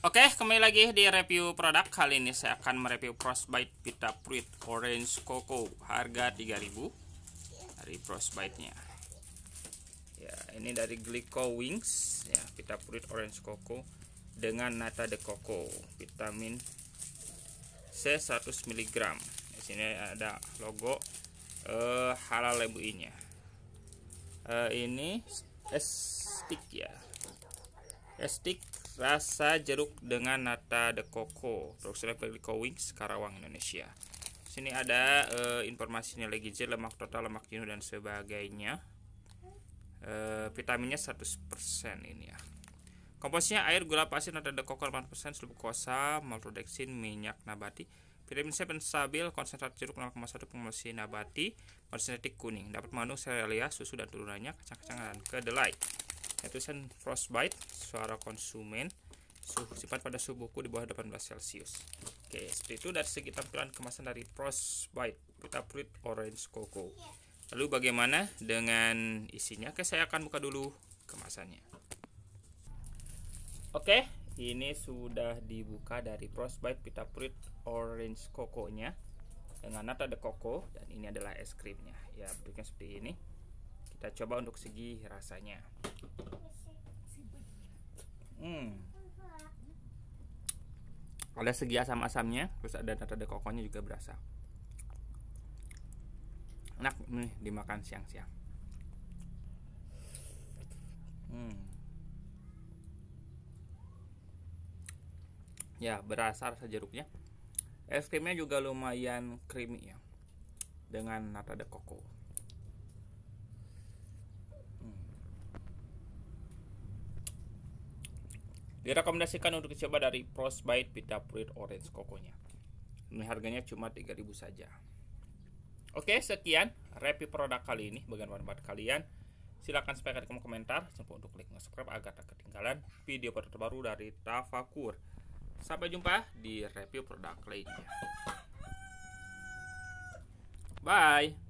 Oke, kembali lagi di review produk. Kali ini saya akan mereview Frostbite Pita Fruit Orange Coco harga 3000 dari Frostbite-nya. Ya, ini dari Glico Wings ya, Pita Fruit Orange Coco dengan nata de coco, vitamin C 100 mg. Di sini ada logo eh, halal lebuinya. Eh, ini es stick ya. Es stick rasa jeruk dengan nata de coco produksi oleh Glico Wings Karawang Indonesia sini ada e, informasinya lagi je lemak total lemak jenuh dan sebagainya e, vitaminnya 100% ini ya komposnya air gula pasir nata de coco 8% seluruh kosa maltodextrin minyak nabati Vitamin C stabil konsentrat jeruk 0,1 promosi nabati, konsentratik kuning, dapat mengandung serealia, susu dan turunannya, kacang-kacangan kedelai sen frostbite suara konsumen suhu sifat pada suhu buku di bawah 18 celcius oke seperti itu dari segi tampilan kemasan dari frostbite kita fruit orange coco lalu bagaimana dengan isinya oke saya akan buka dulu kemasannya oke ini sudah dibuka dari frostbite pita fruit orange coco nya dengan nata de coco dan ini adalah es krimnya ya bentuknya seperti ini kita coba untuk segi rasanya hmm ada segi asam-asamnya terus ada ada kokonya juga berasa enak nih dimakan siang-siang hmm. ya berasa rasa jeruknya es krimnya juga lumayan creamy ya dengan nata de coco Direkomendasikan untuk dicoba dari Frostbite Pita Fruit Orange Kokonya. Ini harganya cuma 3000 saja. Oke, sekian review produk kali ini. Bagaimana pendapat kalian? Silahkan sampaikan di kolom komentar. Jangan untuk klik subscribe agar tak ketinggalan video terbaru dari Tafakur. Sampai jumpa di review produk lainnya. Bye!